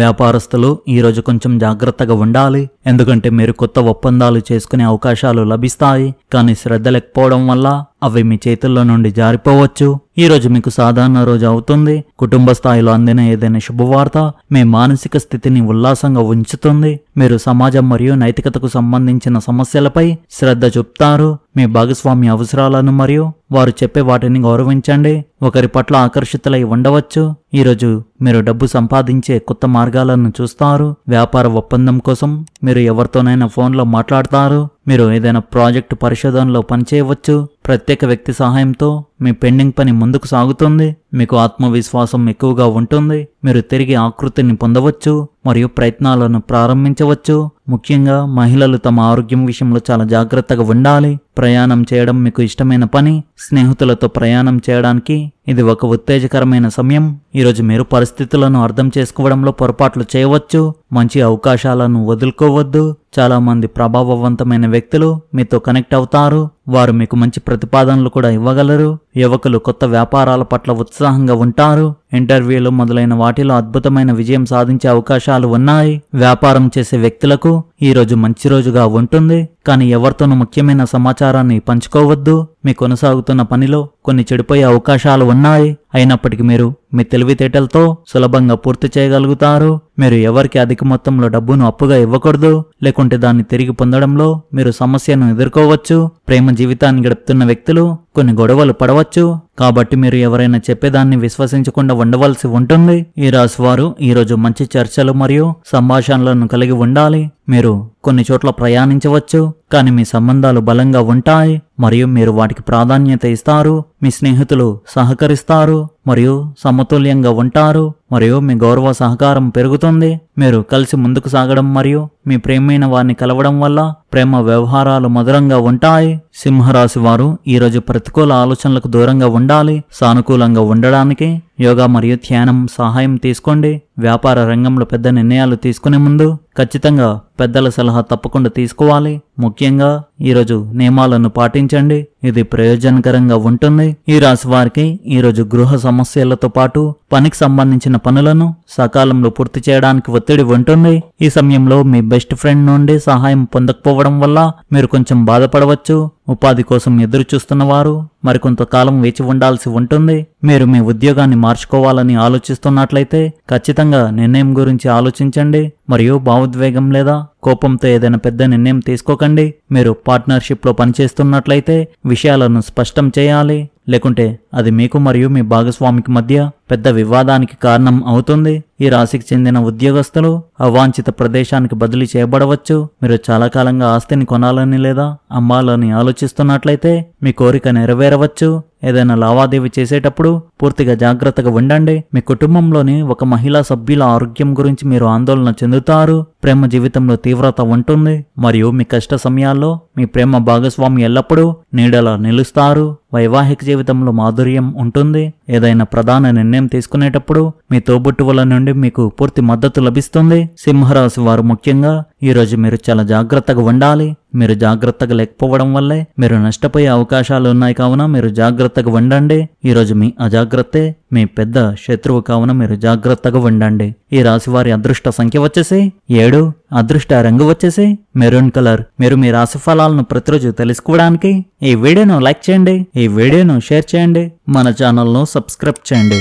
వ్యాపారస్తులు ఈరోజు కొంచెం జాగ్రత్తగా ఉండాలి ఎందుకంటే మీరు కొత్త ఒప్పందాలు చేసుకునే అవకాశాలు లభిస్తాయి కానీ శ్రద్ధ లేకపోవడం వల్ల అవి మీ చేతుల్లో నుండి జారిపోవచ్చు ఈ రోజు మీకు సాధారణ రోజు అవుతుంది కుటుంబ స్థాయిలో అందిన ఏదైనా శుభవార్త మీ మానసిక స్థితిని ఉల్లాసంగా ఉంచుతుంది మీరు సమాజం మరియు నైతికతకు సంబంధించిన సమస్యలపై శ్రద్ధ చూపుతారు మీ భాగస్వామి అవసరాలను మరియు వారు చెప్పే వాటిని గౌరవించండి ఒకరి పట్ల ఆకర్షితులై ఉండవచ్చు ఈరోజు మీరు డబ్బు సంపాదించే కొత్త మార్గాలను చూస్తారు వ్యాపార ఒప్పందం కోసం మీరు ఎవరితోనైనా ఫోన్లో మాట్లాడతారు మీరు ఏదైనా ప్రాజెక్టు పరిశోధనలో పనిచేయవచ్చు ప్రత్యేక వ్యక్తి సహాయంతో మీ పెండింగ్ పని ముందుకు సాగుతుంది మీకు ఆత్మవిశ్వాసం ఎక్కువగా ఉంటుంది మీరు తిరిగి ఆకృతిని పొందవచ్చు మరియు ప్రయత్నాలను ప్రారంభించవచ్చు ముఖ్యంగా మహిళలు తమ ఆరోగ్యం విషయంలో చాలా జాగ్రత్తగా ఉండాలి ప్రయాణం చేయడం మీకు ఇష్టమైన పని స్నేహితులతో ప్రయాణం చేయడానికి ఇది ఒక ఉత్తేజకరమైన సమయం ఈరోజు మీరు పరిస్థితులను అర్థం చేసుకోవడంలో పొరపాట్లు చేయవచ్చు మంచి అవకాశాలను వదులుకోవద్దు చాలా మంది ప్రభావవంతమైన వ్యక్తులు మీతో కనెక్ట్ అవుతారు వారు మీకు మంచి ప్రతిపాదనలు కూడా ఇవ్వగలరు యువకులు కొత్త వ్యాపారాల పట్ల ఉత్సాహంగా ఉంటారు ఇంటర్వ్యూలు మొదలైన వాటిలో అద్భుతమైన విజయం సాధించే అవకాశాలు ఉన్నాయి వ్యాపారం చేసే వ్యక్తులకు ఈరోజు మంచి రోజుగా ఉంటుంది కానీ ఎవరితోనూ ముఖ్యమైన సమాచారాన్ని పంచుకోవద్దు మీ కొనసాగుతున్న పనిలో కొన్ని చెడిపోయే అవకాశాలు ఉన్నాయి అయినప్పటికీ మీరు మీ తెలివితేటలతో సులభంగా పూర్తి చేయగలుగుతారు మీరు ఎవరికి అధిక మొత్తంలో డబ్బును అప్పుగా ఇవ్వకూడదు లేకుంటే దాన్ని తిరిగి పొందడంలో మీరు సమస్యను ఎదుర్కోవచ్చు ప్రేమ జీవితాన్ని గడుపుతున్న వ్యక్తులు కొన్ని గొడవలు పడవచ్చు కాబట్టి మీరు ఎవరైనా చెప్పేదాన్ని విశ్వసించకుండా ఉండవలసి ఉంటుంది ఈ రాశివారు ఈరోజు మంచి చర్చలు మరియు సంభాషణలను కలిగి ఉండాలి మీరు కొన్ని చోట్ల ప్రయాణించవచ్చు కానీ మీ సంబంధాలు బలంగా ఉంటాయి మరియు మీరు వాటికి ప్రాధాన్యత ఇస్తారు మీ స్నేహితులు సహకరిస్తారు మరియు సమతుల్యంగా ఉంటారు మరియు మీ గౌరవ సహకారం పెరుగుతుంది మీరు కలిసి ముందుకు సాగడం మరియు మీ ప్రేమైన వారిని కలవడం వల్ల ప్రేమ వ్యవహారాలు మధురంగా ఉంటాయి సింహరాశి వారు ఈరోజు ప్రతికూల ఆలోచనలకు దూరంగా ఉండాలి సానుకూలంగా ఉండడానికి యోగా మరియు ధ్యానం సహాయం తీసుకోండి వ్యాపార రంగంలో పెద్ద నిర్ణయాలు తీసుకునే ముందు ఖచ్చితంగా పెద్దల సలహా తప్పకుండా తీసుకోవాలి ముఖ్యంగా ఈరోజు నియమాలను పాటించండి ఇది ప్రయోజనకరంగా ఉంటుంది ఈ రాశి వారికి ఈరోజు గృహ సమస్యలతో పాటు పనికి సంబంధించిన పనులను సకాలంలో పూర్తి చేయడానికి ఒత్తిడి ఉంటుంది ఈ సమయంలో మీ బెస్ట్ ఫ్రెండ్ నుండి సహాయం పొందకపోవడం వల్ల మీరు కొంచెం బాధపడవచ్చు ఉపాధి కోసం ఎదురు చూస్తున్న వారు మరికొంతకాలం వేచి ఉండాల్సి ఉంటుంది మీరు మీ ఉద్యోగాన్ని మార్చుకోవాలని ఆలోచిస్తున్నట్లయితే ఖచ్చితంగా నిర్ణయం గురించి ఆలోచించండి మరియు భావోద్వేగం లేదా కోపంతో ఏదైనా పెద్ద నిర్ణయం తీసుకోకండి మీరు పార్ట్నర్షిప్లో పనిచేస్తున్నట్లయితే విషయాలను స్పష్టం చేయాలి లేకుంటే అది మీకు మరియు మీ భాగస్వామికి మధ్య పెద్ద వివాదానికి కారణం అవుతుంది ఈ రాశికి చెందిన ఉద్యోగస్తులు అవాంఛిత ప్రదేశానికి బదిలీ చేయబడవచ్చు మీరు చాలా కాలంగా ఆస్తిని కొనాలని లేదా అమ్మాలని ఆలోచిస్తున్నట్లయితే మీ కోరిక నెరవేరవచ్చు ఏదైనా లావాదేవీ చేసేటప్పుడు పూర్తిగా జాగ్రత్తగా ఉండండి మీ కుటుంబంలోని ఒక మహిళా సభ్యుల ఆరోగ్యం గురించి మీరు ఆందోళన చెందుతారు ప్రేమ జీవితంలో తీవ్రత ఉంటుంది మరియు మీ కష్ట సమయాల్లో మీ ప్రేమ భాగస్వామి ఎల్లప్పుడూ నీడలా నిలుస్తారు వైవాహిక జీవితంలో మాధుర్యం ఉంటుంది ఏదైనా ప్రధాన నిర్ణయం తీసుకునేటప్పుడు మీ తోబుట్టువుల నుండి మీకు పూర్తి మద్దతు లభిస్తుంది సింహరాశి వారు ముఖ్యంగా ఈరోజు మీరు చాలా జాగ్రత్తగా ఉండాలి మీరు జాగ్రత్తగా లేకపోవడం వల్లే మీరు నష్టపోయే అవకాశాలు ఉన్నాయి కావున మీరు జాగ్రత్తగా ఉండండి ఈరోజు మీ అజాగ్రత్తే మీ పెద్ద శత్రువు కావున మీరు జాగ్రత్తగా ఉండండి ఈ రాశి వారి అదృష్ట సంఖ్య వచ్చేసి ఏడు అదృష్ట రంగు వచ్చేసి మెరూన్ కలర్ మీరు మీ రాశి ఫలాలను ప్రతిరోజు తెలుసుకోవడానికి ఈ వీడియోను లైక్ చేయండి ఈ వీడియోను షేర్ చేయండి మన ఛానల్ను సబ్స్క్రైబ్ చేయండి